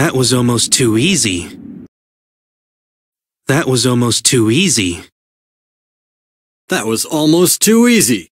That was almost too easy. That was almost too easy. That was almost too easy.